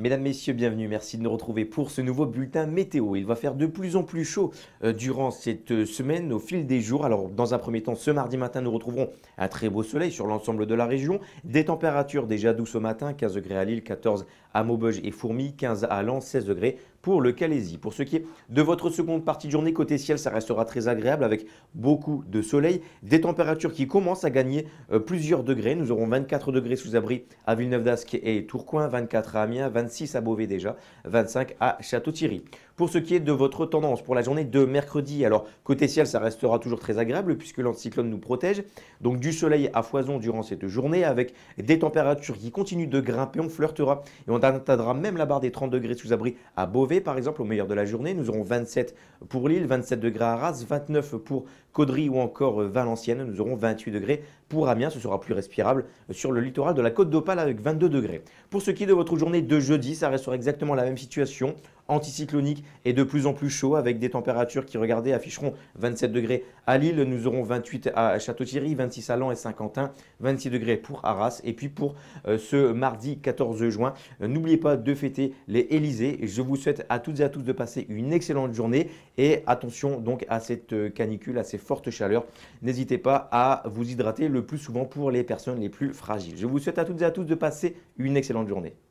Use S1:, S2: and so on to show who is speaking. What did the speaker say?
S1: Mesdames, Messieurs, bienvenue. Merci de nous retrouver pour ce nouveau bulletin météo. Il va faire de plus en plus chaud euh, durant cette euh, semaine au fil des jours. Alors, dans un premier temps, ce mardi matin, nous retrouverons un très beau soleil sur l'ensemble de la région. Des températures déjà douces au matin 15 degrés à Lille, 14 à Maubeuge et Fourmi, 15 à Lens, 16 degrés pour le Calaisie. Pour ce qui est de votre seconde partie de journée, côté ciel, ça restera très agréable avec beaucoup de soleil, des températures qui commencent à gagner euh, plusieurs degrés. Nous aurons 24 degrés sous abri à Villeneuve-d'Ascq et Tourcoing, 24 à Amiens, 26 à Beauvais déjà, 25 à Château-Thierry. Pour ce qui est de votre tendance pour la journée de mercredi, alors côté ciel, ça restera toujours très agréable puisque l'anticyclone nous protège. Donc du soleil à foison durant cette journée avec des températures qui continuent de grimper. On flirtera et on atteindra même la barre des 30 degrés sous abri à Beauvais par exemple, au meilleur de la journée. Nous aurons 27 pour Lille, 27 degrés à Arras, 29 pour Caudry ou encore euh, Valenciennes. Nous aurons 28 degrés pour Amiens. Ce sera plus respirable euh, sur le littoral de la Côte d'Opale avec 22 degrés. Pour ce qui est de votre journée de jeudi, ça restera exactement la même situation anticyclonique et de plus en plus chaud avec des températures qui, regardez, afficheront 27 degrés à Lille. Nous aurons 28 à Château-Thierry, 26 à Lens et Saint-Quentin, 26 degrés pour Arras. Et puis pour euh, ce mardi 14 juin, n'oubliez pas de fêter les Élysées. Je vous souhaite à toutes et à tous de passer une excellente journée et attention donc à cette euh, canicule, à ces fortes chaleurs. N'hésitez pas à vous hydrater le plus souvent pour les personnes les plus fragiles. Je vous souhaite à toutes et à tous de passer une excellente journée.